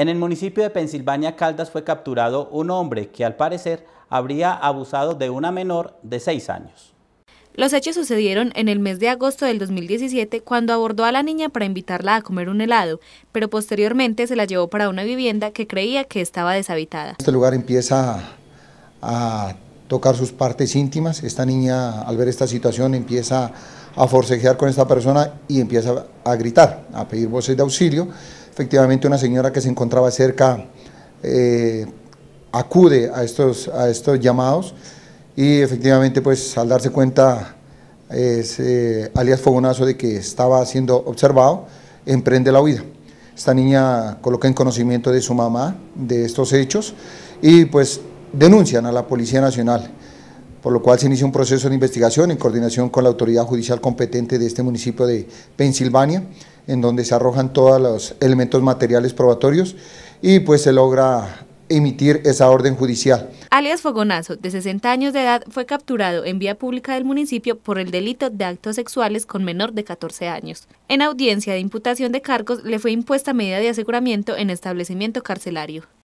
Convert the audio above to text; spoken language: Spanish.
En el municipio de Pensilvania Caldas fue capturado un hombre que al parecer habría abusado de una menor de 6 años. Los hechos sucedieron en el mes de agosto del 2017 cuando abordó a la niña para invitarla a comer un helado, pero posteriormente se la llevó para una vivienda que creía que estaba deshabitada. Este lugar empieza a tocar sus partes íntimas. Esta niña al ver esta situación empieza a forcejear con esta persona y empieza a gritar, a pedir voces de auxilio. Efectivamente, una señora que se encontraba cerca eh, acude a estos, a estos llamados y efectivamente, pues al darse cuenta, eh, alias Fogonazo, de que estaba siendo observado, emprende la huida. Esta niña coloca en conocimiento de su mamá de estos hechos y pues denuncian a la Policía Nacional por lo cual se inicia un proceso de investigación en coordinación con la autoridad judicial competente de este municipio de Pensilvania, en donde se arrojan todos los elementos materiales probatorios y pues se logra emitir esa orden judicial. Alias Fogonazo, de 60 años de edad, fue capturado en vía pública del municipio por el delito de actos sexuales con menor de 14 años. En audiencia de imputación de cargos le fue impuesta medida de aseguramiento en establecimiento carcelario.